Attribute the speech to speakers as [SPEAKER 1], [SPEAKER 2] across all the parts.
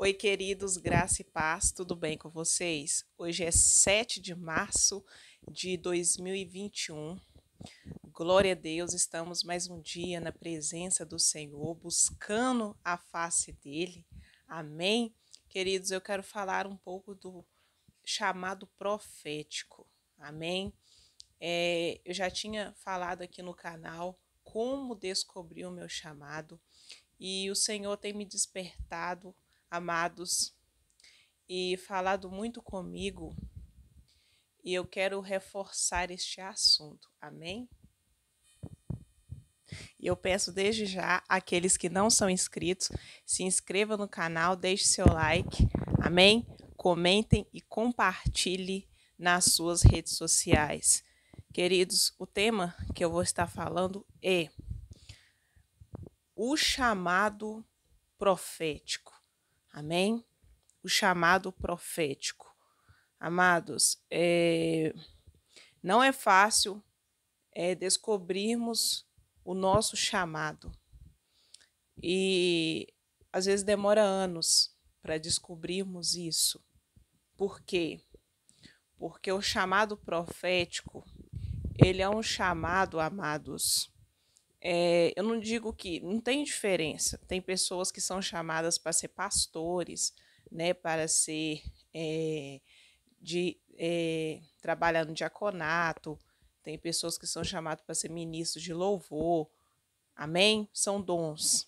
[SPEAKER 1] Oi, queridos, graça e paz, tudo bem com vocês? Hoje é 7 de março de 2021. Glória a Deus, estamos mais um dia na presença do Senhor, buscando a face dele. Amém? Queridos, eu quero falar um pouco do chamado profético. Amém? É, eu já tinha falado aqui no canal como descobri o meu chamado e o Senhor tem me despertado amados, e falado muito comigo, e eu quero reforçar este assunto, amém? E eu peço desde já àqueles que não são inscritos, se inscreva no canal, deixe seu like, amém? Comentem e compartilhe nas suas redes sociais. Queridos, o tema que eu vou estar falando é o chamado profético. Amém? O chamado profético. Amados, é... não é fácil é, descobrirmos o nosso chamado. E às vezes demora anos para descobrirmos isso. Por quê? Porque o chamado profético, ele é um chamado, amados, é, eu não digo que não tem diferença. Tem pessoas que são chamadas para ser pastores, né, para ser é, de é, trabalhar no diaconato. Tem pessoas que são chamadas para ser ministros de louvor. Amém? São dons.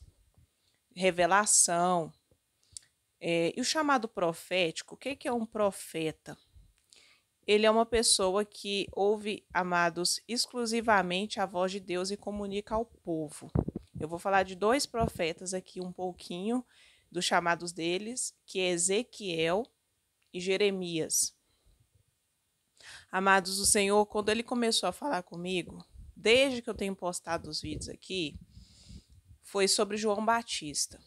[SPEAKER 1] Revelação. É, e o chamado profético, o que, que é um profeta? Ele é uma pessoa que ouve, amados, exclusivamente a voz de Deus e comunica ao povo. Eu vou falar de dois profetas aqui um pouquinho dos chamados deles, que é Ezequiel e Jeremias. Amados do Senhor, quando ele começou a falar comigo, desde que eu tenho postado os vídeos aqui, foi sobre João Batista.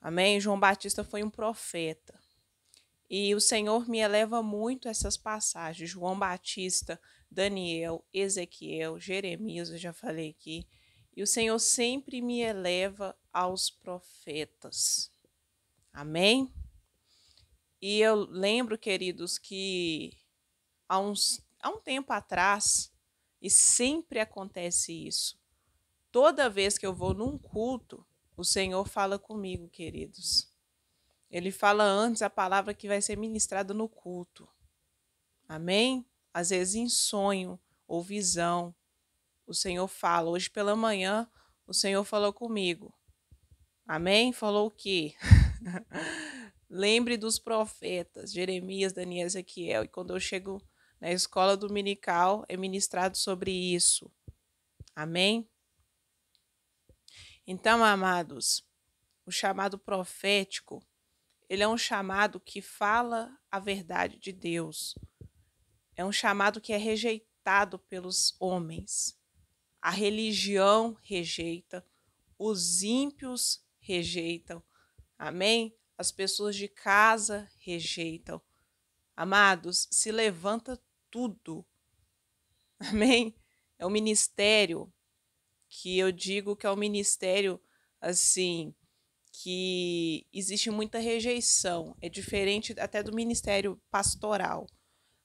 [SPEAKER 1] Amém? João Batista foi um profeta. E o Senhor me eleva muito essas passagens. João Batista, Daniel, Ezequiel, Jeremias, eu já falei aqui. E o Senhor sempre me eleva aos profetas. Amém? E eu lembro, queridos, que há, uns, há um tempo atrás, e sempre acontece isso, toda vez que eu vou num culto, o Senhor fala comigo, queridos. Ele fala antes a palavra que vai ser ministrada no culto. Amém? Às vezes em sonho ou visão, o Senhor fala. Hoje pela manhã, o Senhor falou comigo. Amém? Falou o quê? Lembre dos profetas, Jeremias, Daniel, Ezequiel. E quando eu chego na escola dominical, é ministrado sobre isso. Amém? Então, amados, o chamado profético ele é um chamado que fala a verdade de Deus. É um chamado que é rejeitado pelos homens. A religião rejeita, os ímpios rejeitam. Amém? As pessoas de casa rejeitam. Amados, se levanta tudo. Amém? É o um ministério que eu digo que é o um ministério assim que existe muita rejeição. É diferente até do ministério pastoral.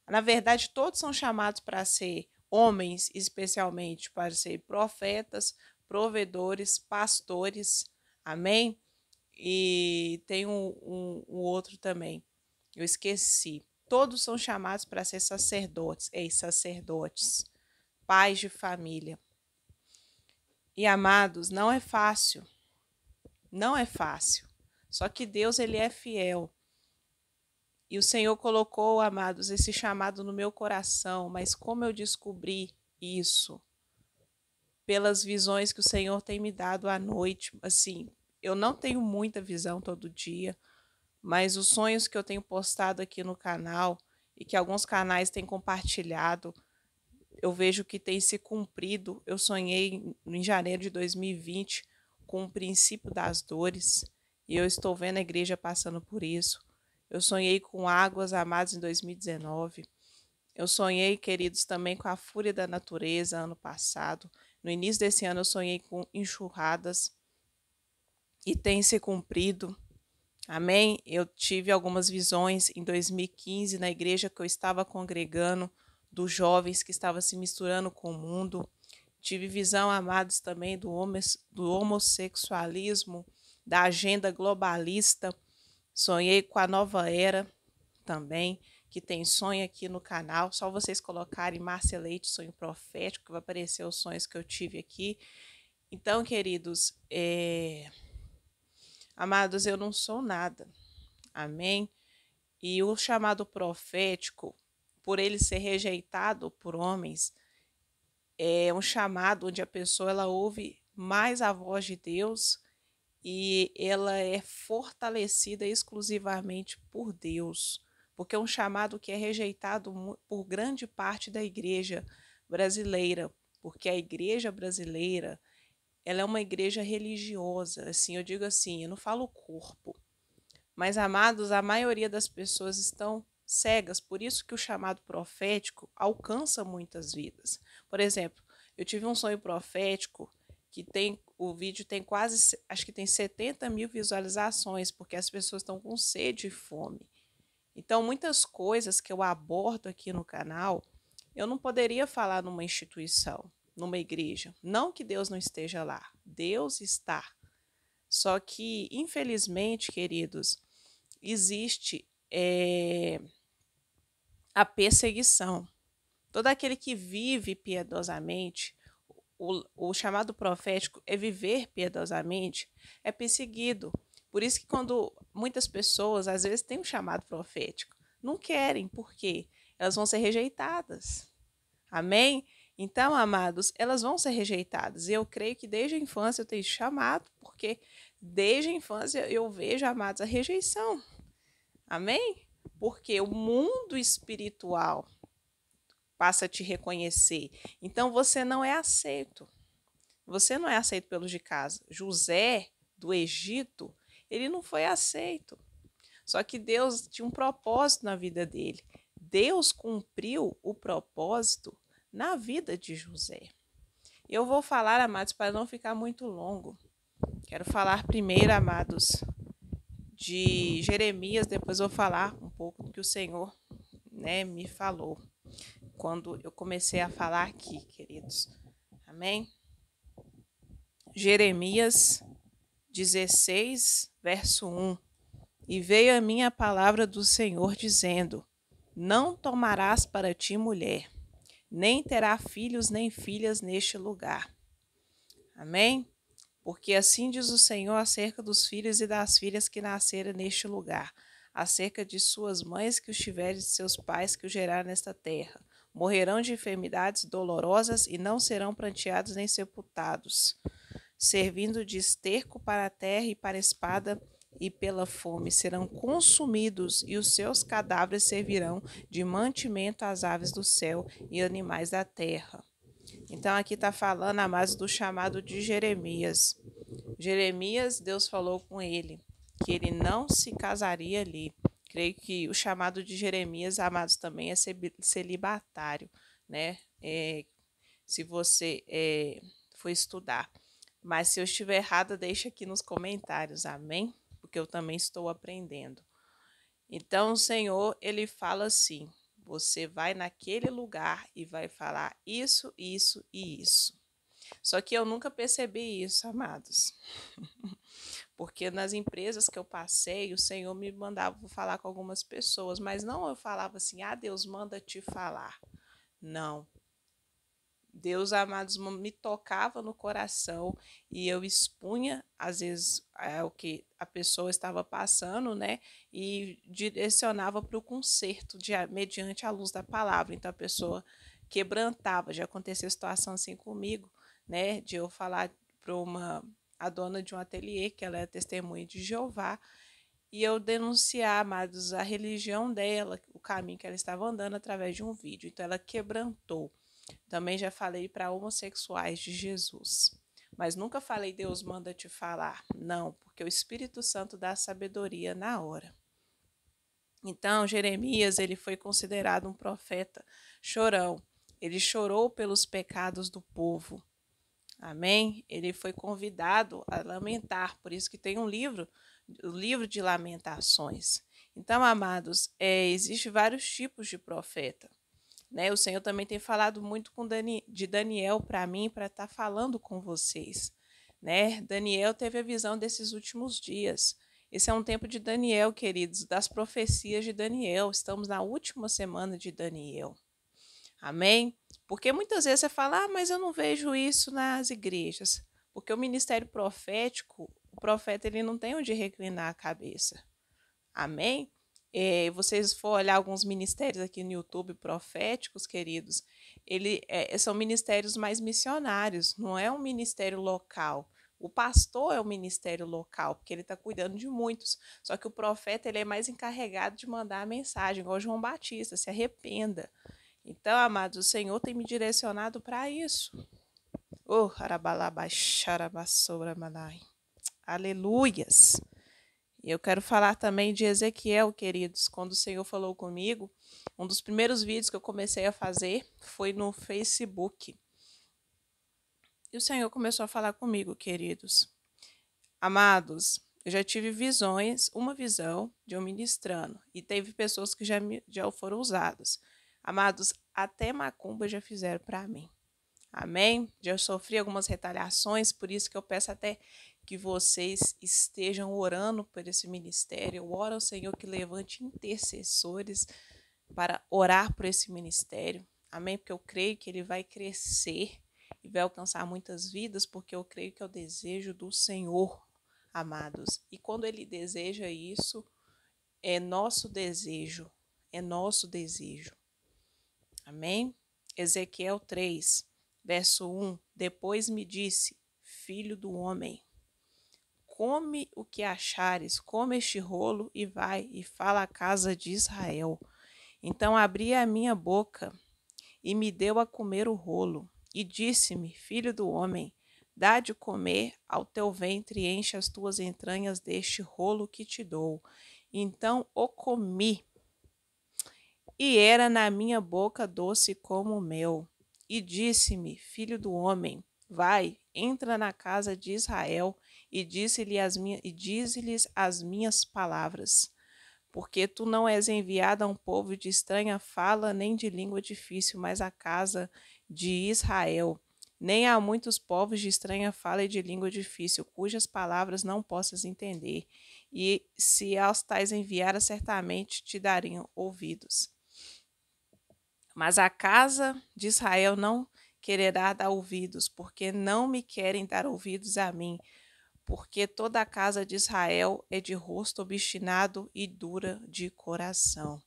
[SPEAKER 1] Na verdade, todos são chamados para ser homens, especialmente, para ser profetas, provedores, pastores. Amém? E tem um, um, um outro também. Eu esqueci. Todos são chamados para ser sacerdotes, ex-sacerdotes, pais de família. E amados, não é fácil. Não é fácil. Só que Deus ele é fiel. E o Senhor colocou, amados, esse chamado no meu coração, mas como eu descobri isso? Pelas visões que o Senhor tem me dado à noite, assim, eu não tenho muita visão todo dia, mas os sonhos que eu tenho postado aqui no canal e que alguns canais têm compartilhado, eu vejo que tem se cumprido. Eu sonhei em janeiro de 2020 com o princípio das dores, e eu estou vendo a igreja passando por isso. Eu sonhei com águas amadas em 2019. Eu sonhei, queridos, também com a fúria da natureza ano passado. No início desse ano eu sonhei com enxurradas e tem se cumprido. Amém? Eu tive algumas visões em 2015 na igreja que eu estava congregando dos jovens que estavam se misturando com o mundo. Tive visão, amados, também do, homo, do homossexualismo, da agenda globalista. Sonhei com a nova era também, que tem sonho aqui no canal. Só vocês colocarem Márcia Leite, sonho profético, que vai aparecer os sonhos que eu tive aqui. Então, queridos, é... amados, eu não sou nada. Amém? E o chamado profético, por ele ser rejeitado por homens, é um chamado onde a pessoa ela ouve mais a voz de Deus e ela é fortalecida exclusivamente por Deus, porque é um chamado que é rejeitado por grande parte da igreja brasileira, porque a igreja brasileira ela é uma igreja religiosa, assim, eu digo assim, eu não falo corpo. Mas amados, a maioria das pessoas estão cegas, por isso que o chamado profético alcança muitas vidas. Por exemplo, eu tive um sonho profético que tem o vídeo tem quase acho que tem 70 mil visualizações porque as pessoas estão com sede e fome. Então muitas coisas que eu abordo aqui no canal eu não poderia falar numa instituição, numa igreja. Não que Deus não esteja lá, Deus está. Só que infelizmente, queridos, existe é, a perseguição. Todo aquele que vive piedosamente, o, o, chamado profético é viver piedosamente, é perseguido. Por isso que quando muitas pessoas às vezes têm um chamado profético, não querem, por quê? Elas vão ser rejeitadas. Amém? Então, amados, elas vão ser rejeitadas. E eu creio que desde a infância eu tenho chamado, porque desde a infância eu vejo, amados, a rejeição. Amém? porque o mundo espiritual passa a te reconhecer. Então você não é aceito. Você não é aceito pelos de casa. José do Egito, ele não foi aceito. Só que Deus tinha um propósito na vida dele. Deus cumpriu o propósito na vida de José. Eu vou falar, amados, para não ficar muito longo. Quero falar primeiro, amados, de Jeremias, depois vou falar um pouco do que o Senhor né, me falou quando eu comecei a falar aqui, queridos. Amém? Jeremias 16, verso 1. E veio a minha palavra do Senhor dizendo: Não tomarás para ti mulher, nem terá filhos nem filhas neste lugar. Amém? Porque assim diz o Senhor acerca dos filhos e das filhas que nasceram neste lugar, acerca de suas mães que os tiverem de seus pais que os geraram nesta terra. Morrerão de enfermidades dolorosas e não serão pranteados nem sepultados, servindo de esterco para a terra e para a espada e pela fome serão consumidos, e os seus cadáveres servirão de mantimento às aves do céu e animais da terra. Então aqui está falando a mais do chamado de Jeremias. Jeremias, Deus falou com ele que ele não se casaria ali. Creio que o chamado de Jeremias, amados, também é celibatário, né? É, se você é, for estudar. Mas se eu estiver errada, deixa aqui nos comentários, amém? Porque eu também estou aprendendo. Então o Senhor, ele fala assim: você vai naquele lugar e vai falar isso, isso e isso. Só que eu nunca percebi isso, amados. Porque nas empresas que eu passei, o Senhor me mandava falar com algumas pessoas, mas não eu falava assim: "Ah, Deus manda te falar". Não, Deus, amados, me tocava no coração e eu expunha, às vezes, é, o que a pessoa estava passando, né? E direcionava para o conserto de, mediante a luz da palavra. Então, a pessoa quebrantava. Já aconteceu situação assim comigo, né? De eu falar para uma a dona de um ateliê, que ela é testemunha de Jeová, e eu denunciar, amados, a religião dela, o caminho que ela estava andando através de um vídeo. Então, ela quebrantou. Também já falei para homossexuais de Jesus. Mas nunca falei Deus manda te falar. Não, porque o Espírito Santo dá sabedoria na hora. Então, Jeremias, ele foi considerado um profeta chorão. Ele chorou pelos pecados do povo. Amém? Ele foi convidado a lamentar, por isso que tem um livro, o um livro de lamentações. Então, amados, é, existe vários tipos de profeta. Né? O Senhor também tem falado muito com Dani, de Daniel para mim, para estar tá falando com vocês. Né? Daniel teve a visão desses últimos dias. Esse é um tempo de Daniel, queridos, das profecias de Daniel. Estamos na última semana de Daniel. Amém? Porque muitas vezes você fala, ah, mas eu não vejo isso nas igrejas. Porque o ministério profético, o profeta ele não tem onde reclinar a cabeça. Amém? é, vocês for olhar alguns ministérios aqui no YouTube proféticos, queridos, ele é, são ministérios mais missionários, não é um ministério local. O pastor é o ministério local, porque ele está cuidando de muitos. Só que o profeta ele é mais encarregado de mandar a mensagem, igual João Batista, se arrependa. Então, amados, o Senhor tem me direcionado para isso. Oh, Aleluias! E eu quero falar também de Ezequiel, queridos. Quando o Senhor falou comigo, um dos primeiros vídeos que eu comecei a fazer foi no Facebook. E o Senhor começou a falar comigo, queridos. Amados, eu já tive visões, uma visão de eu ministrando, e teve pessoas que já, me, já foram usadas. Amados, até macumba já fizeram para mim. Amém? Já sofri algumas retaliações, por isso que eu peço até que vocês estejam orando por esse ministério. Eu oro ao Senhor que levante intercessores para orar por esse ministério. Amém? Porque eu creio que ele vai crescer e vai alcançar muitas vidas, porque eu creio que é o desejo do Senhor, amados. E quando ele deseja isso, é nosso desejo. É nosso desejo. Amém? Ezequiel 3, verso 1. Depois me disse: Filho do homem, Come o que achares, come este rolo e vai e fala à casa de Israel. Então abri a minha boca e me deu a comer o rolo. E disse-me, filho do homem, dá de comer ao teu ventre e enche as tuas entranhas deste rolo que te dou. Então o comi, e era na minha boca doce como o mel. E disse-me, filho do homem, vai, entra na casa de Israel e disse-lhes as, diz as minhas palavras. Porque tu não és enviado a um povo de estranha fala, nem de língua difícil, mas à casa de Israel. Nem há muitos povos de estranha fala e de língua difícil, cujas palavras não possas entender. E se aos tais enviaras, certamente te dariam ouvidos. Mas a casa de Israel não quererá dar ouvidos, porque não me querem dar ouvidos a mim, porque toda a casa de Israel é de rosto obstinado e dura de coração.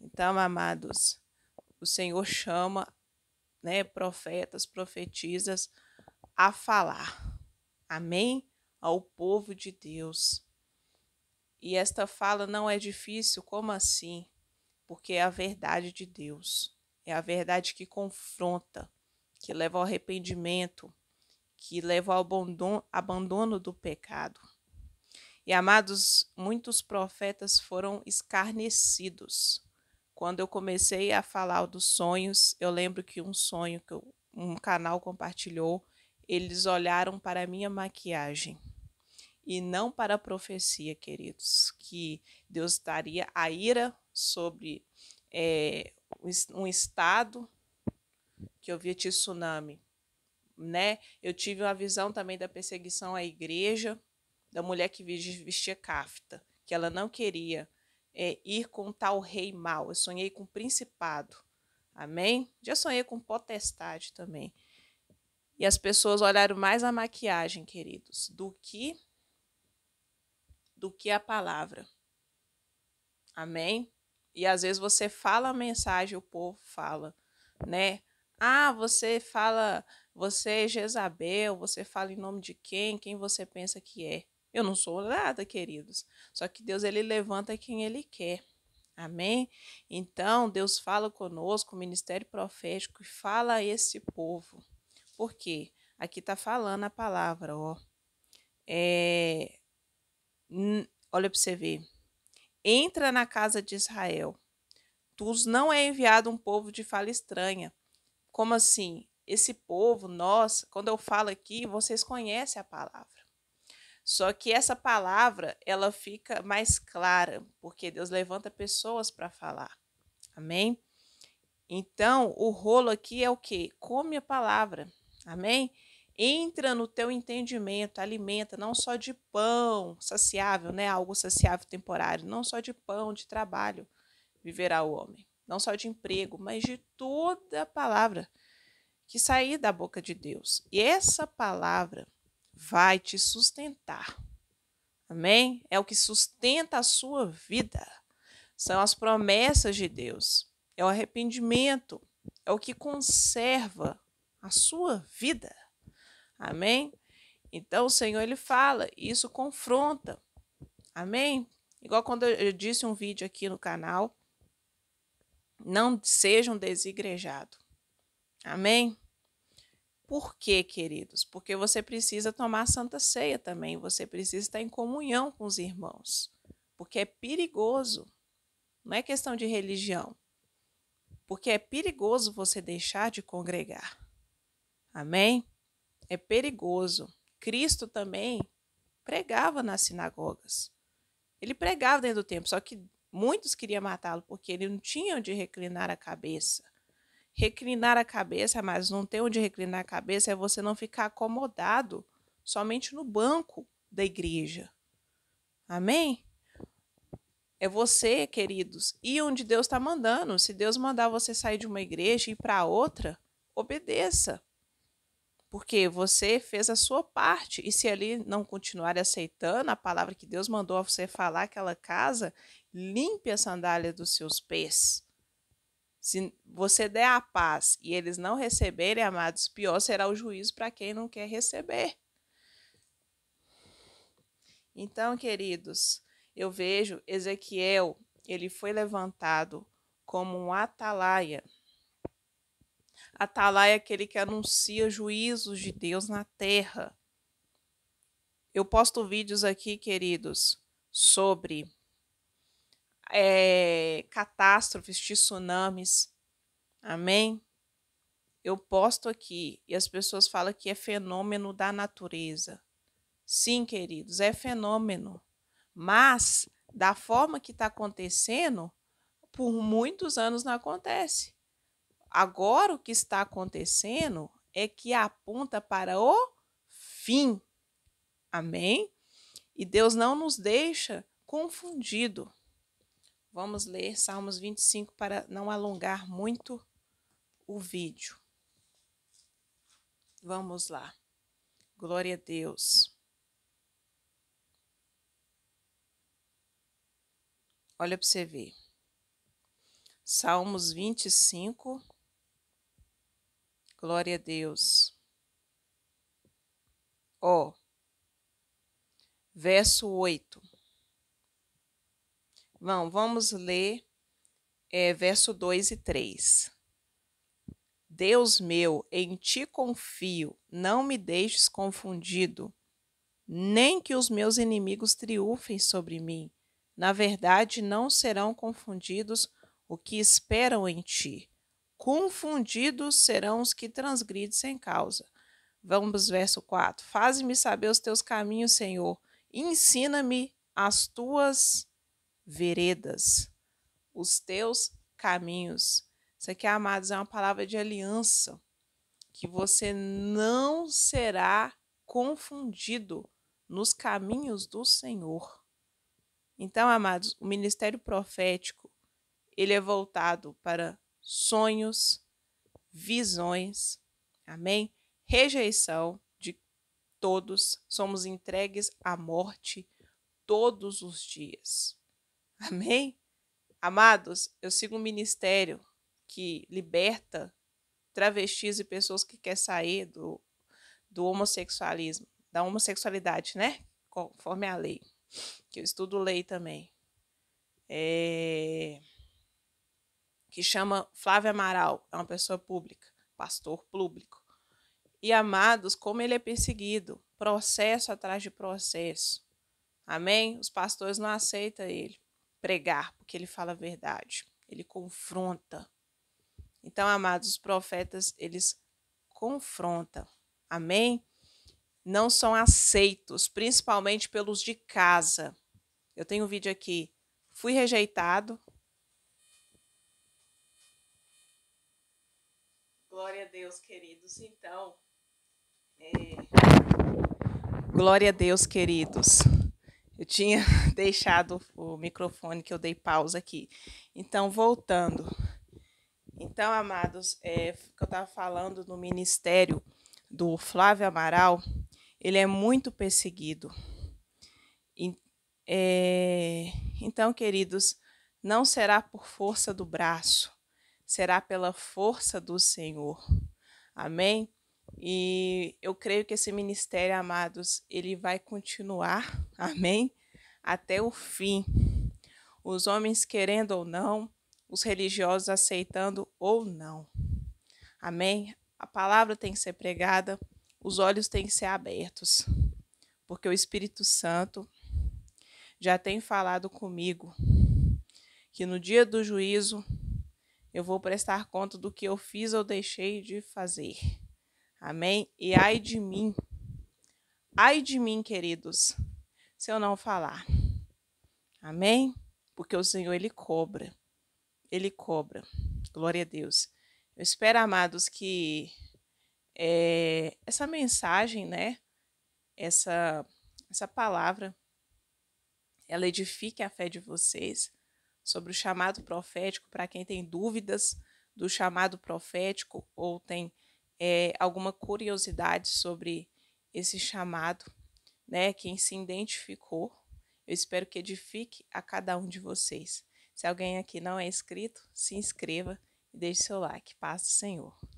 [SPEAKER 1] Então, amados, o Senhor chama né, profetas, profetizas a falar. Amém? Ao povo de Deus. E esta fala não é difícil, como assim? Porque é a verdade de Deus. É a verdade que confronta, que leva ao arrependimento, que leva ao abandono do pecado. E amados, muitos profetas foram escarnecidos. Quando eu comecei a falar dos sonhos, eu lembro que um sonho que um canal compartilhou, eles olharam para a minha maquiagem e não para a profecia, queridos, que Deus daria a ira sobre é, um estado que eu via tsunami né? Eu tive uma visão também da perseguição à igreja, da mulher que vestia cafta, que ela não queria é, ir com tal rei mau. Eu sonhei com principado. Amém? Já sonhei com potestade também. E as pessoas olharam mais a maquiagem, queridos, do que do que a palavra. Amém? E às vezes você fala a mensagem, o povo fala, né? Ah, você fala você, é Jezabel, você fala em nome de quem? Quem você pensa que é? Eu não sou nada, queridos. Só que Deus ele levanta quem ele quer. Amém? Então, Deus fala conosco, o ministério profético, e fala a esse povo. Por quê? Aqui está falando a palavra, ó. É... Olha para você ver. Entra na casa de Israel. Tu não é enviado um povo de fala estranha. Como assim? Esse povo, nós, quando eu falo aqui, vocês conhecem a palavra. Só que essa palavra, ela fica mais clara, porque Deus levanta pessoas para falar. Amém? Então, o rolo aqui é o quê? Come a palavra. Amém? Entra no teu entendimento, alimenta não só de pão saciável, né? Algo saciável temporário, não só de pão, de trabalho viverá o homem, não só de emprego, mas de toda a palavra que sair da boca de Deus. E essa palavra vai te sustentar. Amém? É o que sustenta a sua vida. São as promessas de Deus. É o arrependimento. É o que conserva a sua vida. Amém? Então o Senhor ele fala, e isso confronta. Amém? Igual quando eu disse um vídeo aqui no canal, não sejam desigrejados. Amém? Por quê, queridos? Porque você precisa tomar santa ceia também, você precisa estar em comunhão com os irmãos, porque é perigoso. Não é questão de religião, porque é perigoso você deixar de congregar. Amém? É perigoso. Cristo também pregava nas sinagogas. Ele pregava dentro do templo, só que muitos queriam matá-lo porque ele não tinha onde reclinar a cabeça. Reclinar a cabeça, mas não ter onde reclinar a cabeça é você não ficar acomodado somente no banco da igreja. Amém? É você, queridos, ir onde Deus está mandando. Se Deus mandar você sair de uma igreja e ir para outra, obedeça. Porque você fez a sua parte. E se ali não continuar aceitando a palavra que Deus mandou você falar aquela casa, limpe a sandália dos seus pés. Se você der a paz e eles não receberem, amados, pior será o juízo para quem não quer receber. Então, queridos, eu vejo Ezequiel, ele foi levantado como um atalaia. Atalaia é aquele que anuncia juízos de Deus na terra. Eu posto vídeos aqui, queridos, sobre é, catástrofes, de tsunamis. Amém? Eu posto aqui e as pessoas falam que é fenômeno da natureza. Sim, queridos, é fenômeno. Mas, da forma que está acontecendo, por muitos anos não acontece. Agora, o que está acontecendo é que aponta para o fim. Amém? E Deus não nos deixa confundido. Vamos ler Salmos 25 para não alongar muito o vídeo. Vamos lá. Glória a Deus. Olha para você ver. Salmos 25. Glória a Deus. Ó. Verso 8 Vamos, vamos ler é, verso 2 e 3. Deus meu, em ti confio, não me deixes confundido, nem que os meus inimigos triunfem sobre mim. Na verdade, não serão confundidos o que esperam em ti. Confundidos serão os que transgridem sem causa. Vamos, verso 4. Faze-me saber os teus caminhos, Senhor. Ensina-me as tuas veredas, os teus caminhos. Isso aqui, amados, é uma palavra de aliança, que você não será confundido nos caminhos do Senhor. Então, amados, o ministério profético, ele é voltado para sonhos, visões, amém? Rejeição de todos, somos entregues à morte todos os dias. Amém? Amados, eu sigo um ministério que liberta travestis e pessoas que querem sair do, do homossexualismo, da homossexualidade, né? Conforme a lei. Que eu estudo lei também. É... Que chama Flávio Amaral, é uma pessoa pública, pastor público. E amados, como ele é perseguido, processo atrás de processo. Amém? Os pastores não aceitam ele pregar, porque ele fala a verdade, ele confronta. Então, amados, os profetas, eles confrontam. Amém? Não são aceitos, principalmente pelos de casa. Eu tenho um vídeo aqui. Fui rejeitado. Glória a Deus, queridos. Então, é... Glória a Deus, queridos. Eu tinha deixado o microfone que eu dei pausa aqui. Então, voltando. Então, amados, é, que eu estava falando no ministério do Flávio Amaral, ele é muito perseguido. E, é, então, queridos, não será por força do braço, será pela força do Senhor. Amém? E eu creio que esse ministério, amados, ele vai continuar, amém, até o fim. Os homens querendo ou não, os religiosos aceitando ou não. Amém? A palavra tem que ser pregada, os olhos têm que ser abertos, porque o Espírito Santo já tem falado comigo que no dia do juízo eu vou prestar conta do que eu fiz ou deixei de fazer. Amém? E ai de mim, ai de mim, queridos, se eu não falar. Amém? Porque o Senhor, Ele cobra. Ele cobra. Glória a Deus. Eu espero, amados, que é, essa mensagem, né? Essa, essa palavra, ela edifique a fé de vocês sobre o chamado profético para quem tem dúvidas do chamado profético ou tem é, alguma curiosidade sobre esse chamado, né? Quem se identificou, eu espero que edifique a cada um de vocês. Se alguém aqui não é inscrito, se inscreva e deixe seu like. Paz do Senhor.